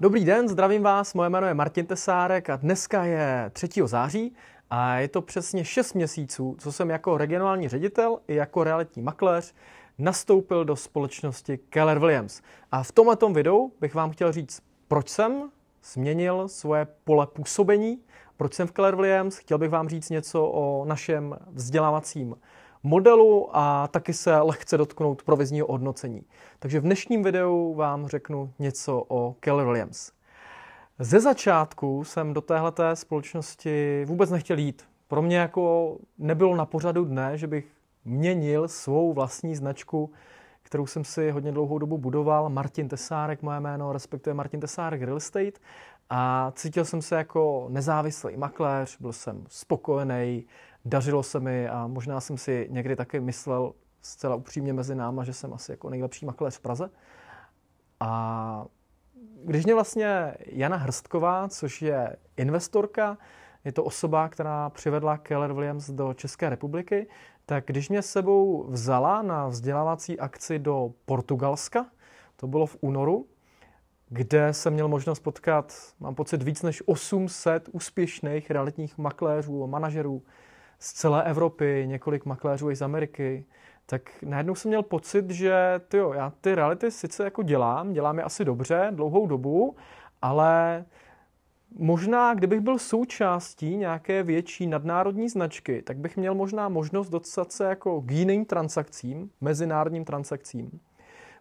Dobrý den, zdravím vás, moje jméno je Martin Tesárek a dneska je 3. září a je to přesně 6 měsíců, co jsem jako regionální ředitel i jako realitní makléř nastoupil do společnosti Keller Williams. A v tomto videu bych vám chtěl říct, proč jsem změnil svoje pole působení, proč jsem v Keller Williams, chtěl bych vám říct něco o našem vzdělávacím modelu a taky se lehce dotknout provizního hodnocení. Takže v dnešním videu vám řeknu něco o Keller Williams. Ze začátku jsem do téhleté společnosti vůbec nechtěl jít. Pro mě jako nebylo na pořadu dne, že bych měnil svou vlastní značku, kterou jsem si hodně dlouhou dobu budoval. Martin Tesárek, moje jméno, respektive Martin Tesárek Real Estate. A cítil jsem se jako nezávislý makléř, byl jsem spokojený, dařilo se mi a možná jsem si někdy taky myslel zcela upřímně mezi náma, že jsem asi jako nejlepší makléř v Praze. A když mě vlastně Jana Hrstková, což je investorka, je to osoba, která přivedla Keller Williams do České republiky, tak když mě sebou vzala na vzdělávací akci do Portugalska, to bylo v únoru, kde jsem měl možnost potkat, mám pocit, víc než 800 úspěšných realitních makléřů, manažerů, z celé Evropy, několik makléřů i z Ameriky, tak najednou jsem měl pocit, že tyjo, já ty reality sice jako dělám, dělám je asi dobře, dlouhou dobu, ale možná, kdybych byl součástí nějaké větší nadnárodní značky, tak bych měl možná možnost dostat se jako k jiným transakcím, mezinárodním transakcím.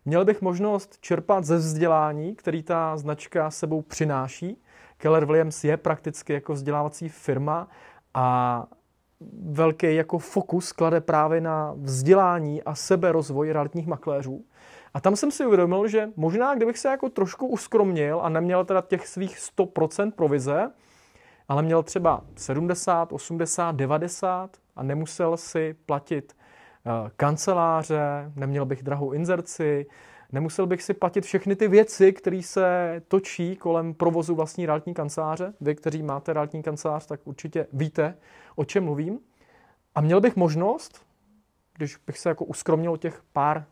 Měl bych možnost čerpat ze vzdělání, který ta značka sebou přináší. Keller Williams je prakticky jako vzdělávací firma a velký jako fokus klade právě na vzdělání a seberozvoj realitních makléřů. A tam jsem si uvědomil, že možná kdybych se jako trošku uskromnil a neměl teda těch svých 100% provize, ale měl třeba 70, 80, 90 a nemusel si platit eh, kanceláře, neměl bych drahou inzerci, Nemusel bych si platit všechny ty věci, které se točí kolem provozu vlastní realitní kanceláře. Vy, kteří máte realitní kancelář, tak určitě víte, o čem mluvím. A měl bych možnost, když bych se jako uskromnil těch pár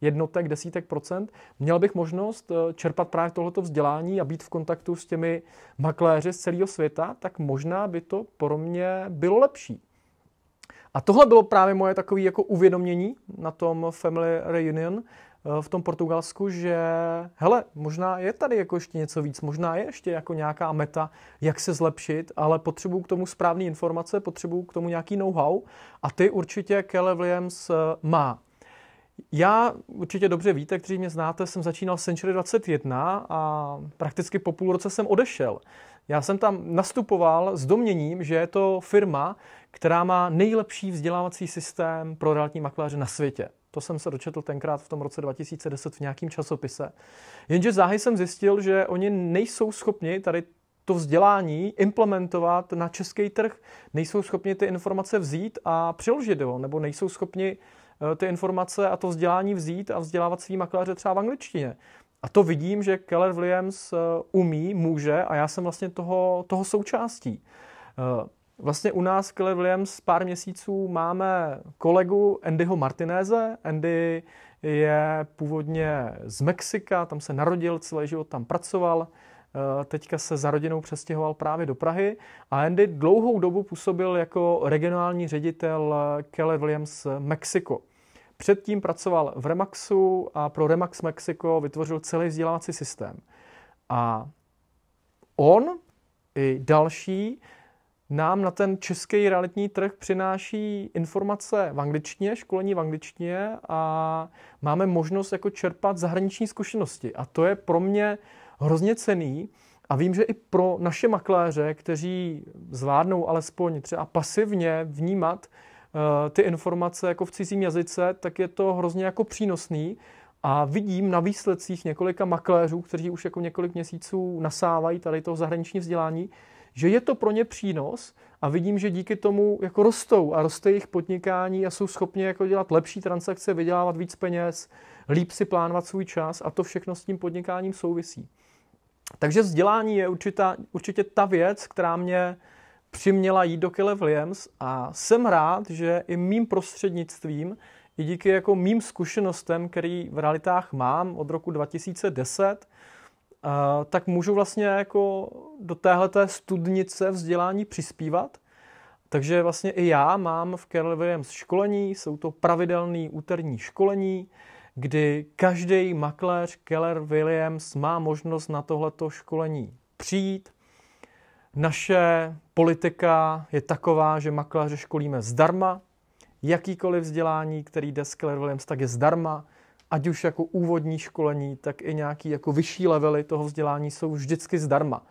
jednotek, desítek procent, měl bych možnost eh, čerpat právě tohleto vzdělání a být v kontaktu s těmi makléři z celého světa, tak možná by to pro mě bylo lepší. A tohle bylo právě moje takové jako uvědomění na tom Family Reunion, Eh, v tom Portugalsku, že hele, možná je tady jako ještě něco víc, možná je ještě jako nějaká meta, jak se zlepšit, ale potřebuju k tomu správné informace, potřebuju k tomu nějaký know-how a ty určitě Kelly Williams eh, má. Já určitě dobře víte, kteří mě znáte, jsem začínal v Century 21 a prakticky po půl roce jsem odešel. Já jsem tam nastupoval s domněním, že je to firma, která má nejlepší vzdělávací systém pro realitní makléře na světě. To jsem se dočetl tenkrát v tom roce 2010 v nějakém časopise. Jenže záhy jsem zjistil, že oni nejsou schopni tady to vzdělání implementovat na český trh, nejsou schopni ty informace vzít a přiložit ho, nebo nejsou schopni eh, ty informace a to vzdělání vzít a vzdělávat svým makléře třeba v angličtině. A to vidím, že Keller Williams eh, umí, může a já jsem vlastně toho, toho součástí. Eh, Vlastně u nás Keller Williams pár měsíců máme kolegu Andyho Martineze. Andy je původně z Mexika, tam se narodil, celý život tam pracoval. Eh, teďka se za rodinou přestěhoval právě do Prahy a Andy dlouhou dobu působil jako regionální ředitel Keller Williams Mexiko. Předtím pracoval v Remaxu a pro Remax Mexiko vytvořil celý vzdělávací systém. A on i další nám na ten český realitní trh přináší informace v angličtině, školení v angličtině a máme možnost jako čerpat zahraniční zkušenosti. A to je pro mě hrozně cený a vím, že i pro naše makléře, kteří zvládnou alespoň třeba pasivně vnímat eh, ty informace jako v cizím jazyce, tak je to hrozně jako přínosný. A vidím na výsledcích několika makléřů, kteří už jako několik měsíců nasávají tady to zahraniční vzdělání, že je to pro ně přínos a vidím, že díky tomu jako rostou a roste jejich podnikání a jsou schopni jako dělat lepší transakce, vydělávat víc peněz, líp si plánovat svůj čas a to všechno s tím podnikáním souvisí. Takže vzdělání je určitá, určitě ta věc, která mě přiměla jít do Keller Williams a jsem rád, že i mým prostřednictvím, i díky jako mým zkušenostem, který v realitách mám od roku 2010, tak můžu vlastně jako do téhleté studnice vzdělání přispívat. Takže vlastně i já mám v Carol Williams školení, jsou to pravidelné úterní školení, kdy každý makléř Keller Williams má možnost na tohleto školení přijít. Naše politika je taková, že makléře školíme zdarma. Jakýkoliv vzdělání, který jde z Keller Williams, tak je zdarma ať už jako úvodní školení, tak i nějaký jako vyšší levely toho vzdělání jsou vždycky zdarma.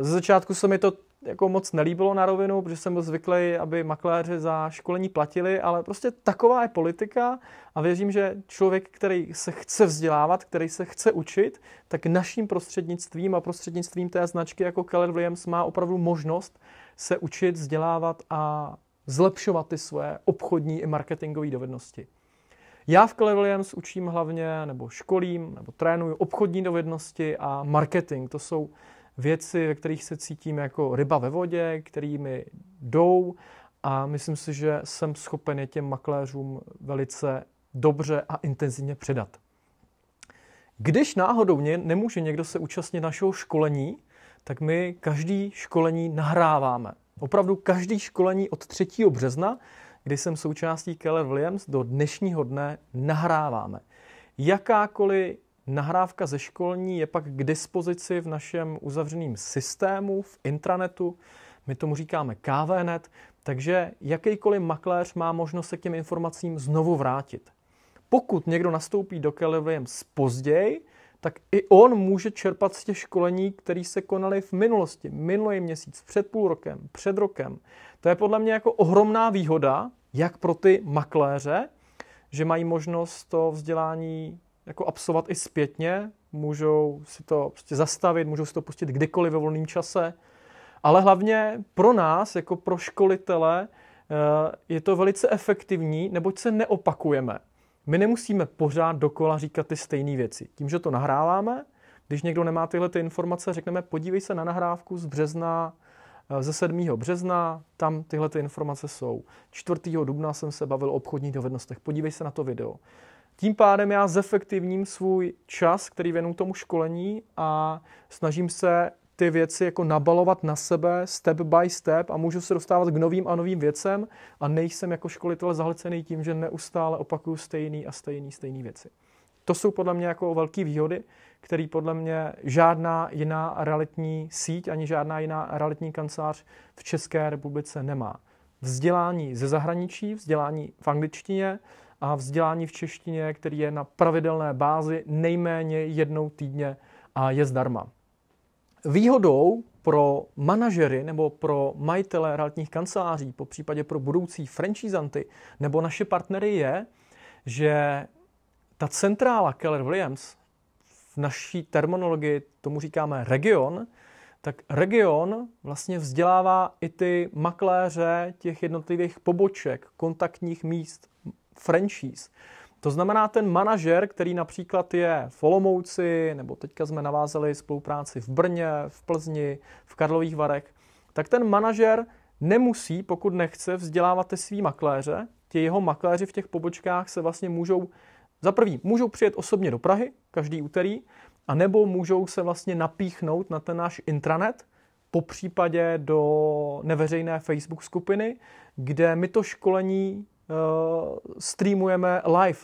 Eh, ze začátku se mi to jako moc nelíbilo na rovinu, protože jsem byl zvyklý, aby makléři za školení platili, ale prostě taková je politika a věřím, že člověk, který se chce vzdělávat, který se chce učit, tak naším prostřednictvím a prostřednictvím té značky jako Keller Williams má opravdu možnost se učit, vzdělávat a zlepšovat ty své obchodní i marketingové dovednosti. Já v Keller Williams učím hlavně, nebo školím, nebo trénuju obchodní dovednosti a marketing. To jsou věci, ve kterých se cítím jako ryba ve vodě, kterými jdou a myslím si, že jsem schopen je těm makléřům velice dobře a intenzivně předat. Když náhodou mě nemůže někdo se účastnit našeho školení, tak my každý školení nahráváme. Opravdu každý školení od 3. března kdy jsem součástí Keller Williams, do dnešního dne nahráváme. Jakákoliv nahrávka ze školní je pak k dispozici v našem uzavřeném systému, v intranetu, my tomu říkáme KVNet, takže jakýkoliv makléř má možnost se k těm informacím znovu vrátit. Pokud někdo nastoupí do Keller Williams později, tak i on může čerpat z těch školení, které se konaly v minulosti, minulý měsíc, před půl rokem, před rokem. To je podle mě jako ohromná výhoda, jak pro ty makléře, že mají možnost to vzdělání jako absolvovat i zpětně, můžou si to prostě zastavit, můžou si to pustit kdykoliv ve volném čase, ale hlavně pro nás, jako pro školitele, eh, je to velice efektivní, neboť se neopakujeme. My nemusíme pořád dokola říkat ty stejné věci. Tím, že to nahráváme, když někdo nemá tyhle ty informace, řekneme, podívej se na nahrávku z března Eh, ze 7. března, tam tyhle ty informace jsou. 4. dubna jsem se bavil o obchodních dovednostech, podívej se na to video. Tím pádem já zefektivním svůj čas, který věnu tomu školení a snažím se ty věci jako nabalovat na sebe step by step a můžu se dostávat k novým a novým věcem a nejsem jako školitel zahlcený tím, že neustále opakuju stejný a stejný, stejný věci. To jsou podle mě jako velké výhody, které podle mě žádná jiná realitní síť ani žádná jiná realitní kancelář v České republice nemá. Vzdělání ze zahraničí, vzdělání v angličtině a vzdělání v češtině, který je na pravidelné bázi nejméně jednou týdně a je zdarma. Výhodou pro manažery nebo pro majitele realitních kanceláří, po případě pro budoucí franchisanty nebo naše partnery je, že ta centrála Keller-Williams, v naší terminologii tomu říkáme region, tak region vlastně vzdělává i ty makléře těch jednotlivých poboček, kontaktních míst, franchise. To znamená, ten manažer, který například je v Olomouci, nebo teďka jsme navázali spolupráci v Brně, v Plzni, v Karlových Varech, tak ten manažer nemusí, pokud nechce, vzdělávat ty svý makléře. Ti jeho makléři v těch pobočkách se vlastně můžou za prvý, můžou přijet osobně do Prahy každý úterý, a nebo můžou se vlastně napíchnout na ten náš intranet, po případě do neveřejné Facebook skupiny, kde my to školení uh, streamujeme live.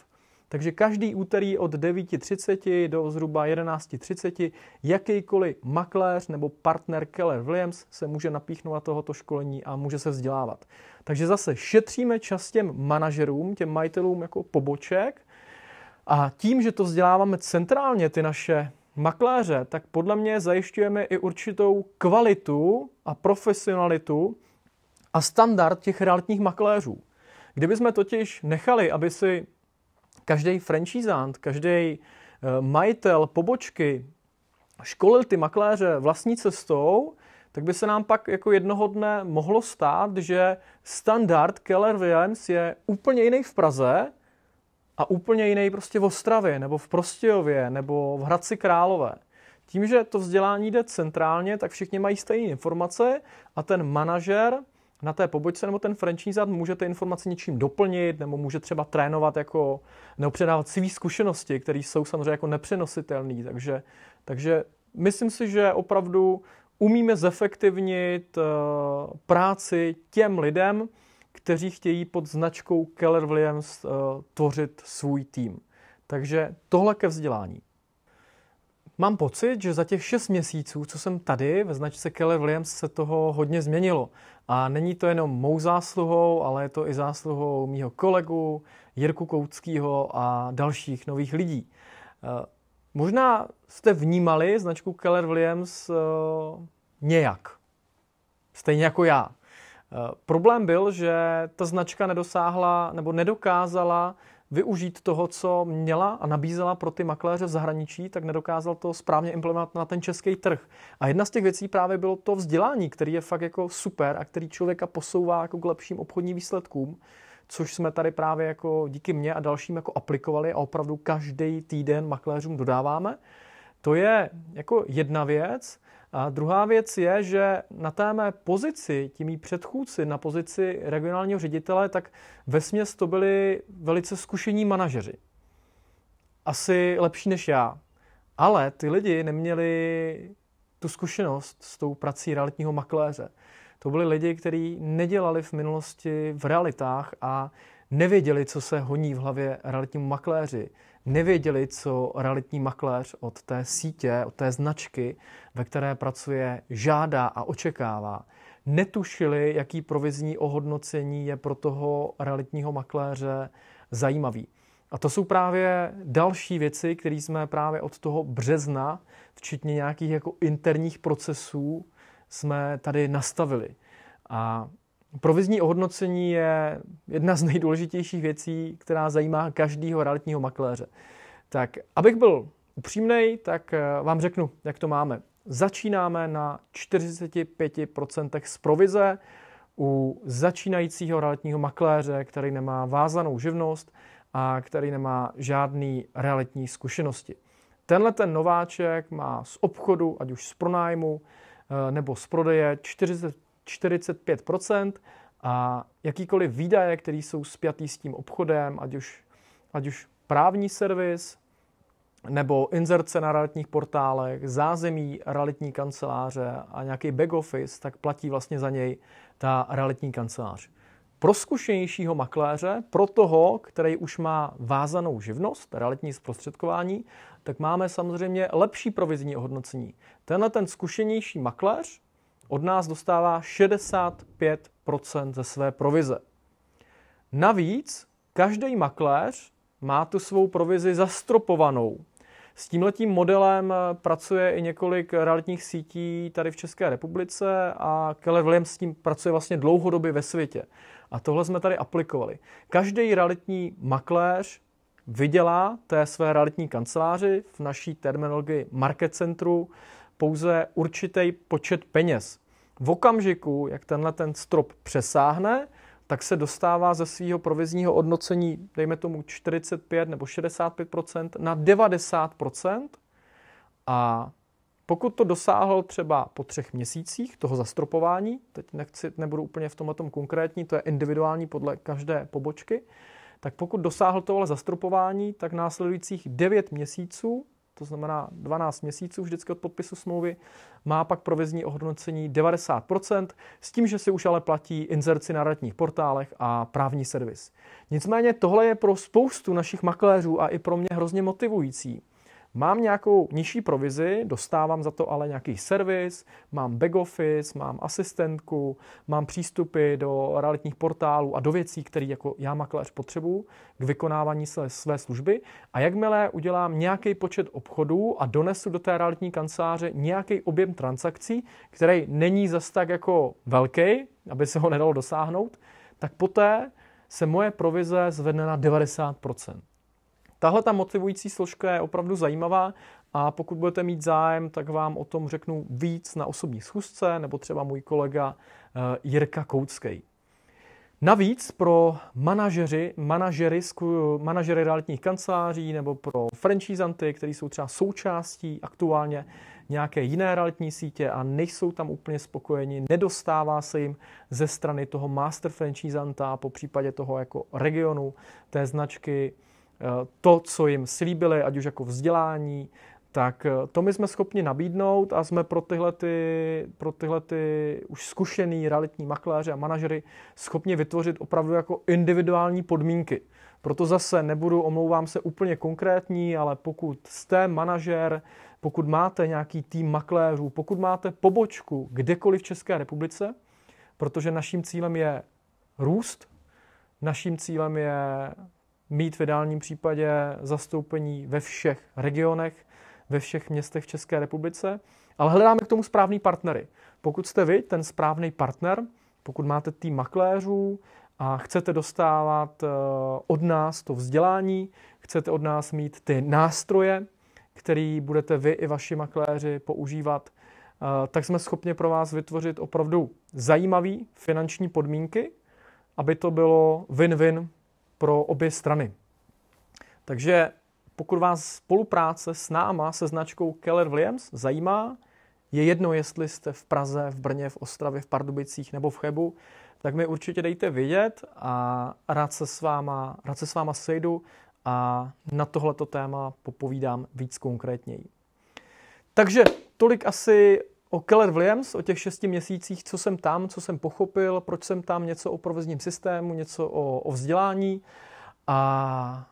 Takže každý úterý od 9.30 do zhruba 11.30 jakýkoliv makléř nebo partner Keller Williams se může napíchnout na tohoto školení a může se vzdělávat. Takže zase šetříme čas těm manažerům, těm majitelům jako poboček a tím, že to vzděláváme centrálně, ty naše makléře, tak podle mě zajišťujeme i určitou kvalitu a profesionalitu a standard těch realitních makléřů. Kdyby jsme totiž nechali, aby si každý franchisant, každý eh, majitel pobočky školil ty makléře vlastní cestou, tak by se nám pak jako jednoho dne mohlo stát, že standard Keller Williams je úplně jiný v Praze, a úplně jiný prostě v Ostravě, nebo v Prostějově, nebo v Hradci Králové. Tím, že to vzdělání jde centrálně, tak všichni mají stejné informace a ten manažer na té pobočce nebo ten franchízat může ty informace něčím doplnit, nebo může třeba trénovat jako, nebo předávat svý zkušenosti, které jsou samozřejmě jako nepřenositelné. Takže, takže myslím si, že opravdu umíme zefektivnit eh, práci těm lidem, kteří chtějí pod značkou Keller Williams eh, tvořit svůj tým. Takže tohle ke vzdělání. Mám pocit, že za těch 6 měsíců, co jsem tady, ve značce Keller Williams se toho hodně změnilo. A není to jenom mou zásluhou, ale je to i zásluhou mýho kolegu Jirku Koutského a dalších nových lidí. Eh, možná jste vnímali značku Keller Williams eh, nějak. Stejně jako já. Eh, problém byl, že ta značka nedosáhla nebo nedokázala využít toho, co měla a nabízela pro ty makléře v zahraničí, tak nedokázal to správně implementovat na ten český trh. A jedna z těch věcí právě bylo to vzdělání, který je fakt jako super a který člověka posouvá jako k lepším obchodním výsledkům, což jsme tady právě jako díky mně a dalším jako aplikovali a opravdu každý týden makléřům dodáváme. To je jako jedna věc. A druhá věc je, že na té mé pozici, tím mý předchůdci na pozici regionálního ředitele, tak ve směs to byli velice zkušení manažeři. Asi lepší než já. Ale ty lidi neměli tu zkušenost s tou prací realitního makléře. To byli lidi, kteří nedělali v minulosti v realitách a nevěděli, co se honí v hlavě realitnímu makléři nevěděli, co realitní makléř od té sítě, od té značky, ve které pracuje, žádá a očekává. Netušili, jaký provizní ohodnocení je pro toho realitního makléře zajímavý. A to jsou právě další věci, které jsme právě od toho března, včetně nějakých jako interních procesů, jsme tady nastavili. A Provizní ohodnocení je jedna z nejdůležitějších věcí, která zajímá každého realitního makléře. Tak, abych byl upřímný, tak eh, vám řeknu, jak to máme. Začínáme na 45% z provize u začínajícího realitního makléře, který nemá vázanou živnost a který nemá žádný realitní zkušenosti. Tenhle ten nováček má z obchodu, ať už z pronájmu eh, nebo z prodeje, 40 45 a jakýkoliv výdaje, které jsou spjatý s tím obchodem, ať už, ať už právní servis, nebo inzerce na realitních portálech, zázemí realitní kanceláře a nějaký back office, tak platí vlastně za něj ta realitní kancelář. Pro zkušenějšího makléře, pro toho, který už má vázanou živnost, realitní zprostředkování, tak máme samozřejmě lepší provizní ohodnocení. Tenhle ten zkušenější makléř od nás dostává 65 ze své provize. Navíc každý makléř má tu svou provizi zastropovanou. S tímhletím modelem eh, pracuje i několik realitních sítí tady v České republice a Keller Williams s tím pracuje vlastně dlouhodobě ve světě. A tohle jsme tady aplikovali. Každý realitní makléř vydělá té své realitní kanceláři v naší terminologii market centru pouze určitý počet peněz. V okamžiku, jak tenhle ten strop přesáhne, tak se dostává ze svého provizního odnocení, dejme tomu 45 nebo 65 na 90 a pokud to dosáhl třeba po třech měsících toho zastropování, teď nechci, nebudu úplně v tomhle konkrétní, to je individuální podle každé pobočky, tak pokud dosáhl tohle zastropování, tak následujících 9 měsíců to znamená 12 měsíců vždycky od podpisu smlouvy, má pak provizní ohodnocení 90%, s tím, že si už ale platí inzerci na radních portálech a právní servis. Nicméně tohle je pro spoustu našich makléřů a i pro mě hrozně motivující, Mám nějakou nižší provizi, dostávám za to ale nějaký servis, mám back office, mám asistentku, mám přístupy do realitních portálů a do věcí, které jako já makléř potřebuju k vykonávání své, své služby. A jakmile udělám nějaký počet obchodů a donesu do té realitní kanceláře nějaký objem transakcí, který není zas tak jako velký, aby se ho nedalo dosáhnout, tak poté se moje provize zvedne na 90%. Tahle ta motivující složka je opravdu zajímavá a pokud budete mít zájem, tak vám o tom řeknu víc na osobní schůzce nebo třeba můj kolega eh, Jirka Kouckej. Navíc pro manažery, manažery, manažery realitních kanceláří nebo pro franchisanty, kteří jsou třeba součástí aktuálně nějaké jiné realitní sítě a nejsou tam úplně spokojeni, nedostává se jim ze strany toho master franchisanta, po případě toho jako regionu té značky Eh, to, co jim slíbili, ať už jako vzdělání, tak eh, to my jsme schopni nabídnout a jsme pro tyhle, ty, pro tyhle ty už zkušený realitní makléře a manažery schopni vytvořit opravdu jako individuální podmínky. Proto zase nebudu, omlouvám se, úplně konkrétní, ale pokud jste manažer, pokud máte nějaký tým makléřů, pokud máte pobočku kdekoliv v České republice, protože naším cílem je růst, naším cílem je mít v ideálním případě zastoupení ve všech regionech, ve všech městech v České republice, ale hledáme k tomu správný partnery. Pokud jste vy ten správný partner, pokud máte tým makléřů a chcete dostávat eh, od nás to vzdělání, chcete od nás mít ty nástroje, který budete vy i vaši makléři používat, eh, tak jsme schopni pro vás vytvořit opravdu zajímavé finanční podmínky, aby to bylo win-win pro obě strany. Takže pokud vás spolupráce s náma, se značkou Keller Williams zajímá, je jedno, jestli jste v Praze, v Brně, v Ostravě, v Pardubicích nebo v Chebu, tak mi určitě dejte vědět a rád se s váma, rád se s váma sejdu a na tohleto téma popovídám víc konkrétněji. Takže tolik asi O Keller Williams, o těch šesti měsících, co jsem tam, co jsem pochopil, proč jsem tam, něco o provozním systému, něco o, o vzdělání. A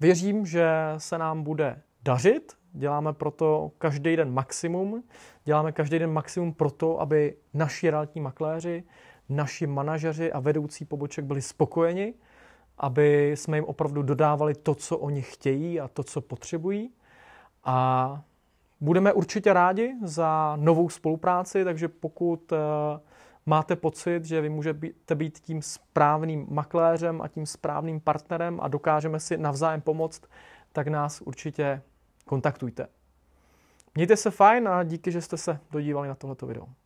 věřím, že se nám bude dařit. Děláme proto každý den maximum. Děláme každý den maximum proto, aby naši realitní makléři, naši manažeři a vedoucí poboček byli spokojeni, aby jsme jim opravdu dodávali to, co oni chtějí a to, co potřebují. A Budeme určitě rádi za novou spolupráci, takže pokud eh, máte pocit, že vy můžete být tím správným makléřem a tím správným partnerem a dokážeme si navzájem pomoct, tak nás určitě kontaktujte. Mějte se fajn a díky, že jste se dodívali na tohleto video.